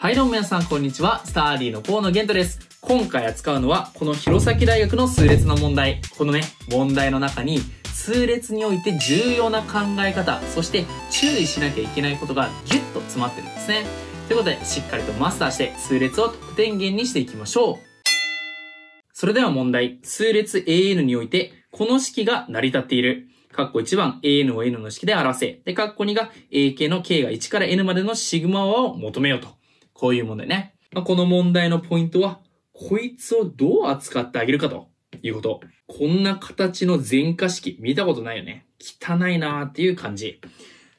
はいどうも皆さんこんにちは。スターリーの河野玄斗です。今回扱うのは、この弘前大学の数列の問題。このね、問題の中に、数列において重要な考え方、そして注意しなきゃいけないことがギュッと詰まってるんですね。ということで、しっかりとマスターして、数列を得点源にしていきましょう。それでは問題。数列 AN において、この式が成り立っている。カッコ1番、AN を N の式で表せ。で、カッコ2が AK の K が1から N までのシグマ和を求めようと。こういう問題ね。まあ、この問題のポイントは、こいつをどう扱ってあげるかということ。こんな形の全化式、見たことないよね。汚いなーっていう感じ。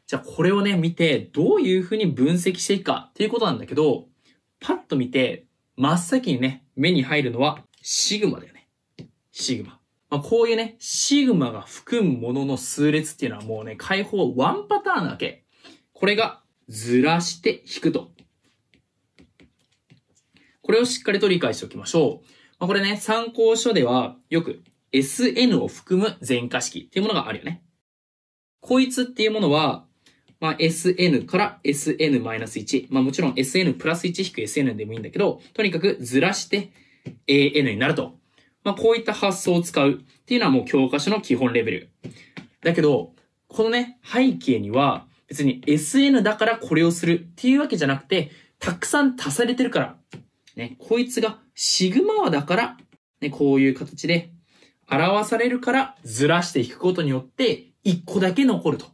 じゃあこれをね、見て、どういうふうに分析していくかっていうことなんだけど、パッと見て、真っ先にね、目に入るのは、シグマだよね。シグマ。まあ、こういうね、シグマが含むものの数列っていうのはもうね、解放ワンパターンなわけ。これがずらして引くとこれをしっかりと理解しておきましょう。まあ、これね、参考書ではよく SN を含む全化式っていうものがあるよね。こいつっていうものは、まあ、SN から SN-1。まあ、もちろん SN プラス1引く SN でもいいんだけど、とにかくずらして AN になると。まあ、こういった発想を使うっていうのはもう教科書の基本レベル。だけど、このね、背景には別に SN だからこれをするっていうわけじゃなくて、たくさん足されてるからね、こいつがシグマはだから、ね、こういう形で表されるからずらして引くことによって1個だけ残ると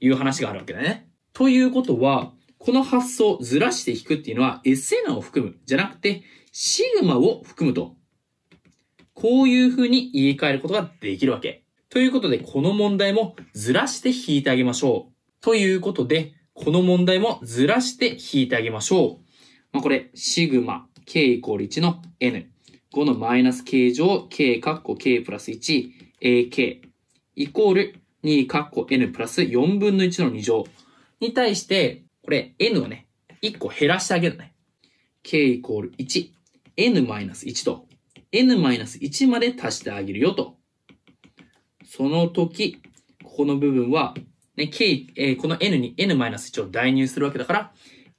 いう話があるわけだね。ということは、この発想、ずらして引くっていうのは SN を含むじゃなくて、シグマを含むと。こういう風に言い換えることができるわけ。ということで、この問題もずらして引いてあげましょう。ということで、この問題もずらして引いてあげましょう。まあ、これ、シグマ k イコール1の n。5のマイナス k 乗 k カッコ k プラス 1ak イコール2カッコ n プラス4分の1の2乗に対して、これ n をね、1個減らしてあげるね。k イコール1、n マイナス1と n マイナス1まで足してあげるよと。その時、ここの部分は、ね、k、えー、この n に n マイナス1を代入するわけだから、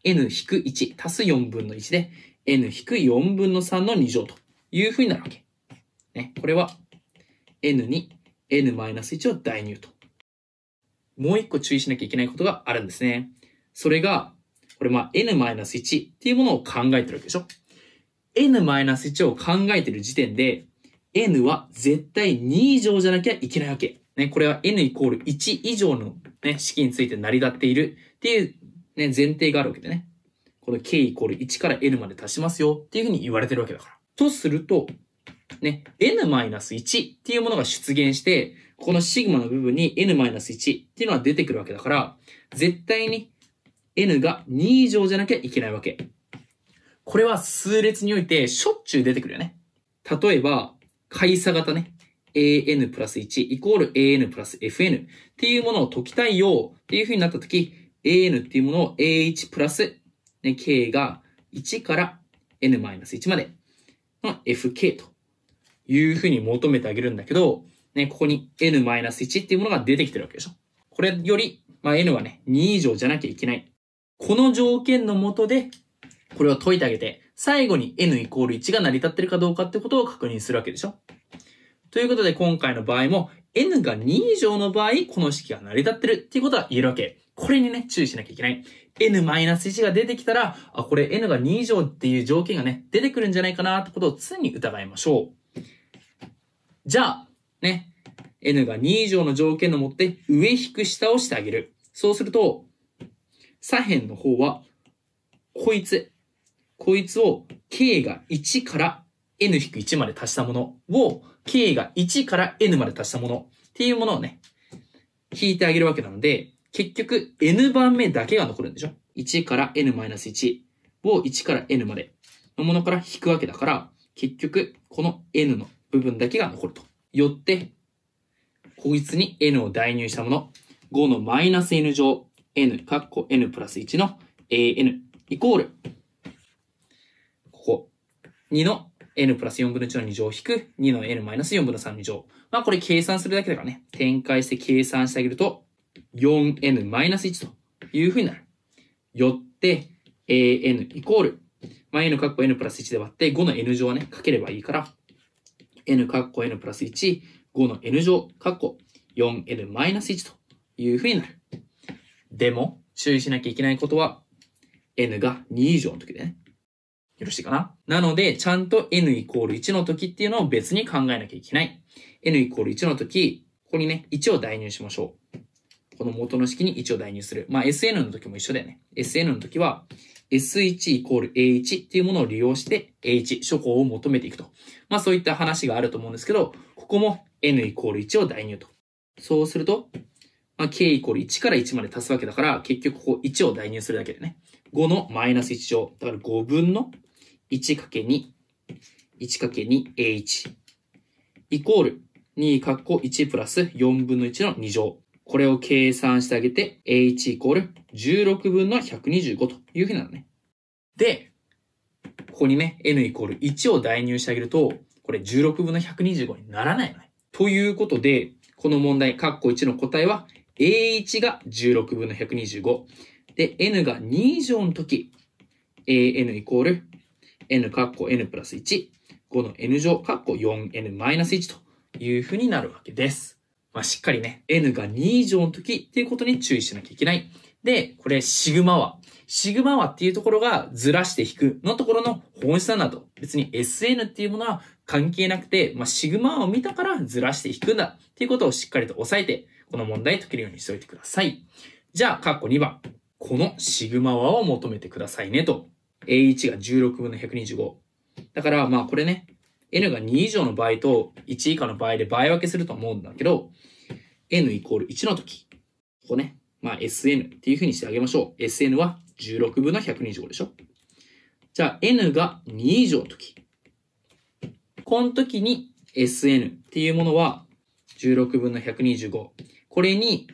n-1 足す4分の1で n-4 分の3の2乗というふうになるわけ。ね、これは n に n-1 を代入と。もう一個注意しなきゃいけないことがあるんですね。それが、これまあ n-1 っていうものを考えてるわけでしょ。n-1 を考えてる時点で、n は絶対2以上じゃなきゃいけないわけ。ね、これは n イコール1以上のね、式について成り立っているっていうね、前提があるわけでね。この k イコール1から n まで足しますよっていうふうに言われてるわけだから。とすると、ね、n-1 っていうものが出現して、このシグマの部分に n-1 っていうのは出てくるわけだから、絶対に n が2以上じゃなきゃいけないわけ。これは数列においてしょっちゅう出てくるよね。例えば、会社型ね。an プラス1イコール an プラス fn っていうものを解きたいよっていう風になったとき、an っていうものを a1 プラスね、k が1から n-1 までの fk というふうに求めてあげるんだけど、ね、ここに n-1 っていうものが出てきてるわけでしょ。これより、まあ、n はね、2以上じゃなきゃいけない。この条件のもとで、これを解いてあげて、最後に n イコール1が成り立ってるかどうかってことを確認するわけでしょ。ということで今回の場合も、n が2以上の場合、この式が成り立ってるっていうことは言えるわけ。これにね、注意しなきゃいけない。n-1 が出てきたら、あ、これ n が2以上っていう条件がね、出てくるんじゃないかなってことを常に疑いましょう。じゃあ、ね、n が2以上の条件の持って上引く下をしてあげる。そうすると、左辺の方は、こいつ、こいつを k が1から n-1 まで足したものを k が1から n まで足したものっていうものをね、引いてあげるわけなので、結局 n 番目だけが残るんでしょ ?1 から n-1 を1から n までのものから引くわけだから、結局この n の部分だけが残ると。よって、こいつに n を代入したもの、5のマイナス n 乗 n、かっこ n プラス1の an イコール、ここ、2の n プラス4分の1の2乗引く2の n マイナス4分の3の2乗。まあこれ計算するだけだからね、展開して計算してあげると、4n-1 というふうになる。よって、an イコール、まあ、n カッコ n プラス1で割って5の n 乗はね、かければいいから、n カッコ n プラス1、5の n 乗、カッコ 4n マイナス1というふうになる。でも、注意しなきゃいけないことは、n が2以上の時でね。よろしいかななので、ちゃんと n イコール1の時っていうのを別に考えなきゃいけない。n イコール1の時、ここにね、1を代入しましょう。この元の式に1を代入する。まあ、SN の時も一緒だよね。SN の時は、S1 イコール A1 っていうものを利用して A1 諸項を求めていくと。まあそういった話があると思うんですけど、ここも N イコール1を代入と。そうすると、まあ、K イコール1から1まで足すわけだから、結局ここ1を代入するだけでね。5のマイナス1乗。だから5分の 1×2、1×2A1 イコール2括弧1プラス4分の1の2乗。これを計算してあげて、A1 イコール16分の125というふうなのね。で、ここにね、N イコール1を代入してあげると、これ16分の125にならないのね。ということで、この問題、カッコ1の答えは、A1 が16分の125。で、N が2以上の時、AN イコール N カッコ N プラス1、5の N 乗カッコ 4N マイナス1というふうになるわけです。まあ、しっかりね、n が2以上の時っていうことに注意しなきゃいけない。で、これ、シグマは、シグマはっていうところがずらして引くのところの本質なんだと。別に SN っていうものは関係なくて、まあ、シグマを見たからずらして引くんだっていうことをしっかりと押さえて、この問題解けるようにしておいてください。じゃあ、カッコ2番。このシグマ和を求めてくださいねと。A1 が16分の125。だから、まあこれね、n が2以上の場合と1以下の場合で倍分けすると思うんだけど、n イコール1の時、ここね、まあ sn っていう風にしてあげましょう。sn は16分の125でしょ。じゃあ n が2以上の時。この時に sn っていうものは16分の125。これに、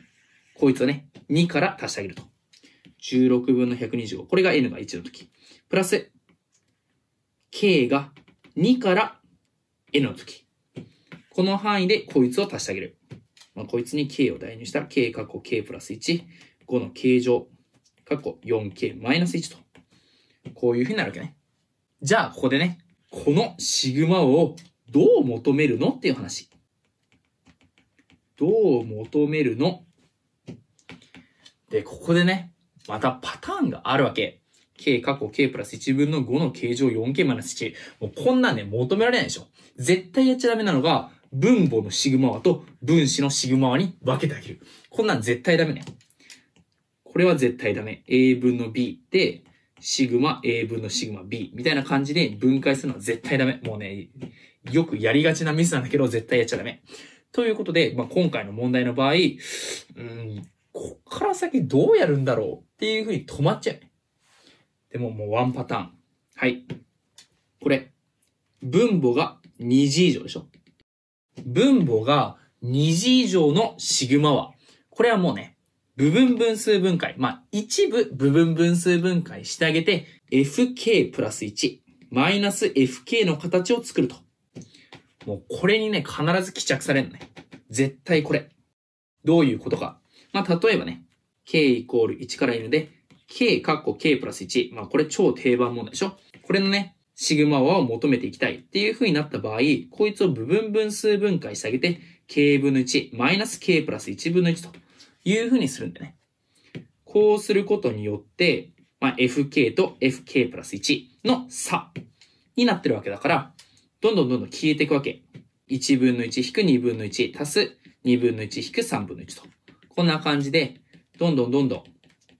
こいつをね、2から足してあげると。16分の125。これが n が1の時。プラス、k が2から n の時。この範囲でこいつを足してあげる。まあ、こいつに k を代入した k 括弧 k プラス1、5の形状、括弧 4k マイナス1と。こういうふうになるわけね。じゃあ、ここでね、このシグマをどう求めるのっていう話。どう求めるので、ここでね、またパターンがあるわけ。k 過去 k プラス1分の5の形状 4k マイナス1。もうこんなんね、求められないでしょ。絶対やっちゃダメなのが、分母のシグマ和と分子のシグマ和に分けてあげる。こんなん絶対ダメね。これは絶対ダメ。a 分の b で、シグマ a 分のシグマ b みたいな感じで分解するのは絶対ダメ。もうね、よくやりがちなミスなんだけど、絶対やっちゃダメ。ということで、まあ、今回の問題の場合、うん、こっから先どうやるんだろうっていうふうに止まっちゃう。でももうワンパターン。はい。これ。分母が2次以上でしょ。分母が2次以上のシグマは、これはもうね、部分分数分解。まあ、一部部分分数分解してあげて、fk プラス1、マイナス fk の形を作ると。もうこれにね、必ず帰着されるのね。絶対これ。どういうことか。まあ、例えばね、k イコール1から n で、k、カッコ k プラス1。まあ、これ超定番問題でしょこれのね、シグマ和を求めていきたいっていう風になった場合、こいつを部分分数分解してあげて、k 分の1、マイナス k プラス1分の1という風にするんだよね。こうすることによって、まあ、fk と fk プラス1の差になってるわけだから、どんどんどんどん消えていくわけ。1分の1引く2分の1足す2分の1引く3分の1と。こんな感じで、どんどんどんどん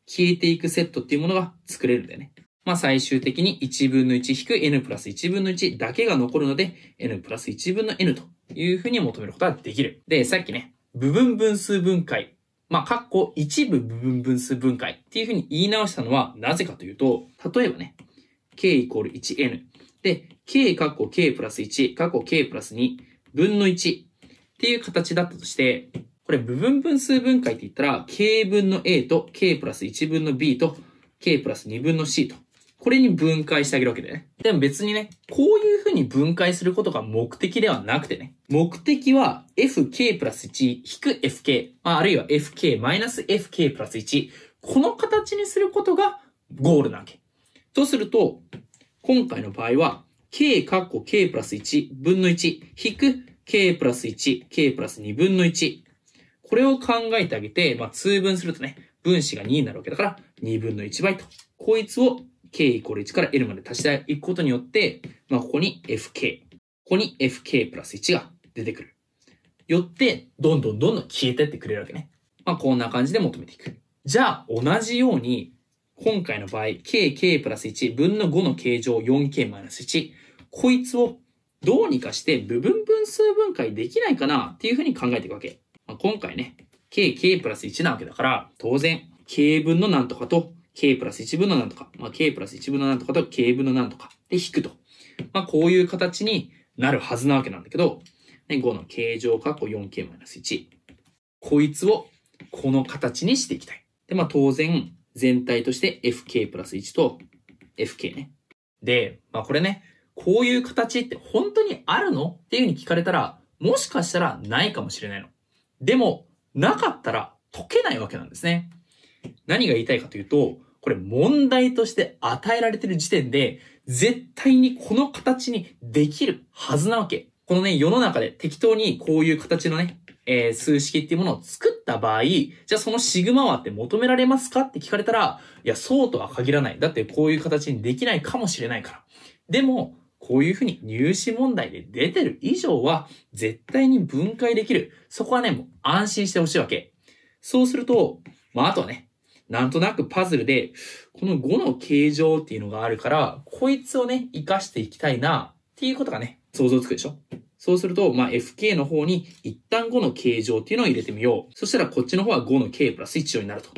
消えていくセットっていうものが作れるんだよね。まあ最終的に1分の1 n プラス1分の1だけが残るので n プラス1分の n というふうに求めることができる。で、さっきね、部分分数分解、まあ、括弧一部部分分数分解っていうふうに言い直したのはなぜかというと、例えばね、k イコール 1n で、k 括弧 k プラス1、括弧 k プラス2分の1っていう形だったとして、これ部分分数分解って言ったら、k 分の a と k プラス1分の b と k プラス2分の c と。これに分解してあげるわけでね。でも別にね、こういう風に分解することが目的ではなくてね。目的は fk プラス1引く fk、あ、あるいは fk マイナス fk プラス1。この形にすることがゴールなわけ。とすると、今回の場合は、k カッコ k プラス1分の1引く k プラス1、k プラス2分の1これを考えてあげて、まあ、通分するとね、分子が2になるわけだから、2分の1倍と。こいつを k イコール1から l まで足していくことによって、まあ、ここに fk、ここに fk プラス1が出てくる。よって、どんどんどんどん消えてってくれるわけね。まあ、こんな感じで求めていく。じゃあ、同じように、今回の場合、k、k プラス1分の5の形状 4k マイナス1。こいつをどうにかして部分分数分解できないかなっていうふうに考えていくわけ。まあ、今回ね、k、k プラス1なわけだから、当然、k 分のなんとかと、k プラス1分のなんとか、まあ、k プラス1分のなんとかと、k 分のなんとかで引くと。まあ、こういう形になるはずなわけなんだけど、ね、5の形状括弧 4k-1 マイナス。こいつをこの形にしていきたい。で、まあ、当然、全体として fk プラス1と fk ね。で、まあ、これね、こういう形って本当にあるのっていうふうに聞かれたら、もしかしたらないかもしれないの。でも、なかったら解けないわけなんですね。何が言いたいかというと、これ問題として与えられてる時点で、絶対にこの形にできるはずなわけ。このね、世の中で適当にこういう形のね、えー、数式っていうものを作った場合、じゃあそのシグマはって求められますかって聞かれたら、いや、そうとは限らない。だってこういう形にできないかもしれないから。でも、こういうふうに入試問題で出てる以上は、絶対に分解できる。そこはね、もう安心してほしいわけ。そうすると、まあ、あとはね、なんとなくパズルで、この5の形状っていうのがあるから、こいつをね、活かしていきたいな、っていうことがね、想像つくでしょそうすると、まあ、FK の方に一旦5の形状っていうのを入れてみよう。そしたらこっちの方は5の K プラス1乗になると。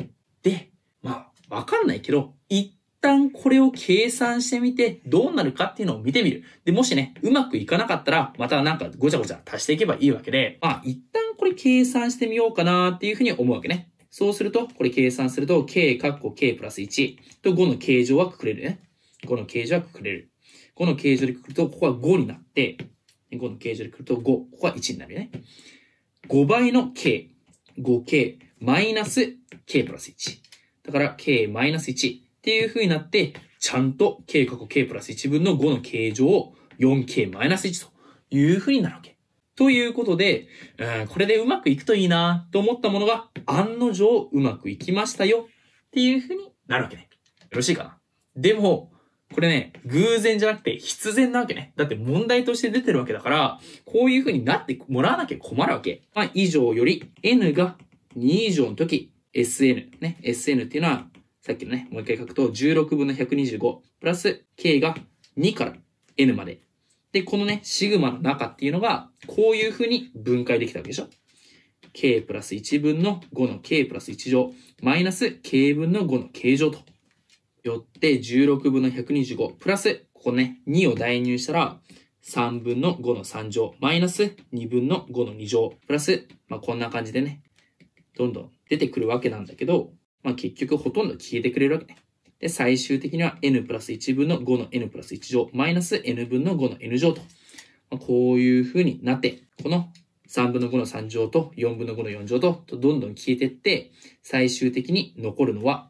で、まあ、わかんないけど、一旦これを計算してみて、どうなるかっていうのを見てみる。で、もしね、うまくいかなかったら、またなんかごちゃごちゃ足していけばいいわけで、まあ、一旦これ計算してみようかなっていうふうに思うわけね。そうすると、これ計算すると、k、括弧コ k プラス1と5の形状はくくれるね。5の形状はくくれる。5の形状でくくると、ここは5になって、5の形状でくると5、ここは1になるね。5倍の k、5k マイナス k プラス1。だから、k マイナス1っていう風になって、ちゃんと k 過去 k プラス1分の5の形状を 4k マイナス1という風になるわけ。ということで、これでうまくいくといいなと思ったものが、案の定うまくいきましたよっていう風になるわけね。よろしいかなでも、これね、偶然じゃなくて必然なわけね。だって問題として出てるわけだから、こういう風になってもらわなきゃ困るわけ。まあ、以上より n が2以上の時、sn ね。sn っていうのはさっきのね、もう一回書くと、16分の125、プラス K が2から N まで。で、このね、シグマの中っていうのが、こういう風に分解できたわけでしょ k プラス1分の5の k プラス1乗、マイナス k 分の5の K 乗と。よって16分の125、プラス、ここね、2を代入したら、3分の5の3乗、マイナス2分の5の2乗、プラス、まあ、こんな感じでね、どんどん出てくるわけなんだけど、まあ、結局ほとんど消えてくれるわけね。で、最終的には n プラス1分の5の n プラス1乗、マイナス n 分の5の n 乗と。まあ、こういう風になって、この3分の5の3乗と4分の5の4乗と、どんどん消えてって、最終的に残るのは、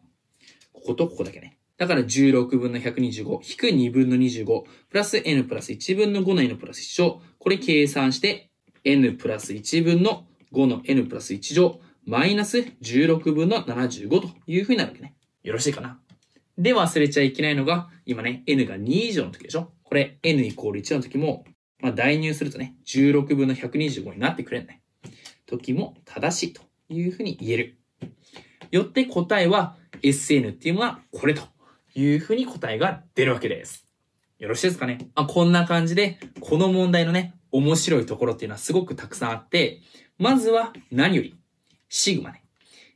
こことここだけね。だから16分の125、引く2分の25、プラス n プラス1分の5の n プラス1乗、これ計算して、n プラス1分の5の n プラス1乗、マイナス16分の75という風になるわけね。よろしいかなで忘れちゃいけないのが、今ね、n が2以上の時でしょこれ n イコール1の時も、まあ、代入するとね、16分の125になってくれるね。時も正しいというふうに言える。よって答えは SN っていうのはこれというふうに答えが出るわけです。よろしいですかね、まあ、こんな感じで、この問題のね、面白いところっていうのはすごくたくさんあって、まずは何よりシグマね。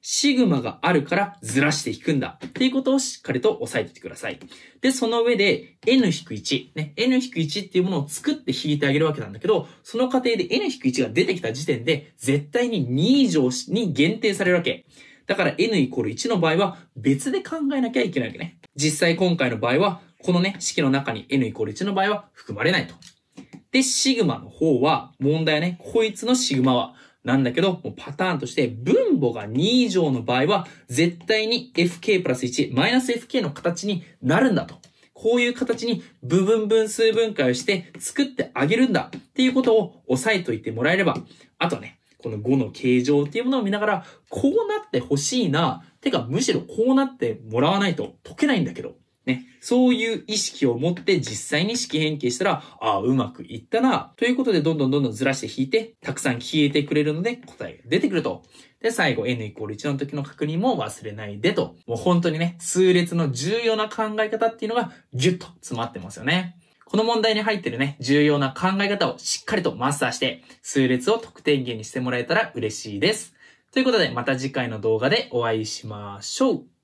シグマがあるからずらして引くんだ。っていうことをしっかりと押さえておいてください。で、その上で n-1、ね、n-1 っていうものを作って引いてあげるわけなんだけど、その過程で n-1 が出てきた時点で、絶対に2以上に限定されるわけ。だから n イコール1の場合は別で考えなきゃいけないわけね。実際今回の場合は、このね、式の中に n イコール1の場合は含まれないと。で、シグマの方は、問題ね、こいつのシグマは、なんだけど、もうパターンとして、分母が2以上の場合は、絶対に fk プラス1、マイナス fk の形になるんだと。こういう形に部分分数分解をして作ってあげるんだっていうことを押さえといてもらえれば、あとね、この5の形状っていうものを見ながら、こうなってほしいな、てかむしろこうなってもらわないと解けないんだけど、ね、そういう意識を持って実際に式変形したら、ああ、うまくいったな、ということでどんどんどんどんずらして引いて、たくさん消えてくれるので答えが出てくると。で、最後 n イコール1の時の確認も忘れないでと。もう本当にね、数列の重要な考え方っていうのがギュッと詰まってますよね。この問題に入ってるね、重要な考え方をしっかりとマスターして、数列を得点源にしてもらえたら嬉しいです。ということで、また次回の動画でお会いしましょう。